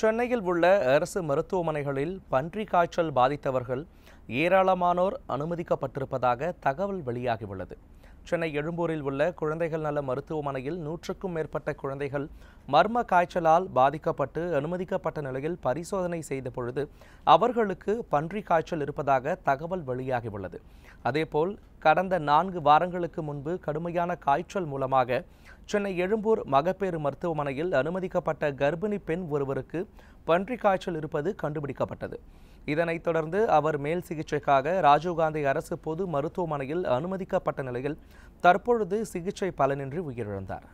சென்னையில் உள்ள அரசு மருத்துவமனைகளில் பன்றி காய்ச்சல் பாதித்தவர்கள் ஏராளமானோர் அனுமதிக்கப்பட்டிருப்பதாக தகவல் வெளியாகியுள்ளது சென்னை எழும்பூரில் உள்ள குழந்தைகள் நல மருத்துவமனையில் நூற்றுக்கும் மேற்பட்ட குழந்தைகள் மர்ம காய்ச்சலால் பாதிக்கப்பட்டு அனுமதிக்கப்பட்ட நிலையில் பரிசோதனை செய்த பொழுது அவர்களுக்கு பன்றி காய்ச்சல் இருப்பதாக தகவல் வெளியாகியுள்ளது அதேபோல் கடந்த நான்கு வாரங்களுக்கு முன்பு கடுமையான காய்ச்சல் மூலமாக சென்னை எழும்பூர் மகப்பேறு மருத்துவமனையில் அனுமதிக்கப்பட்ட கர்ப்பிணி பெண் ஒருவருக்கு பன்றி காய்ச்சல் இருப்பது கண்டுபிடிக்கப்பட்டது இதனைத் தொடர்ந்து அவர் மேல் சிகிச்சைக்காக ராஜீவ்காந்தி அரசு பொது மருத்துவமனையில் அனுமதிக்கப்பட்ட நிலையில் தற்பொழுது சிகிச்சை பலனின்றி உயிரிழந்தார்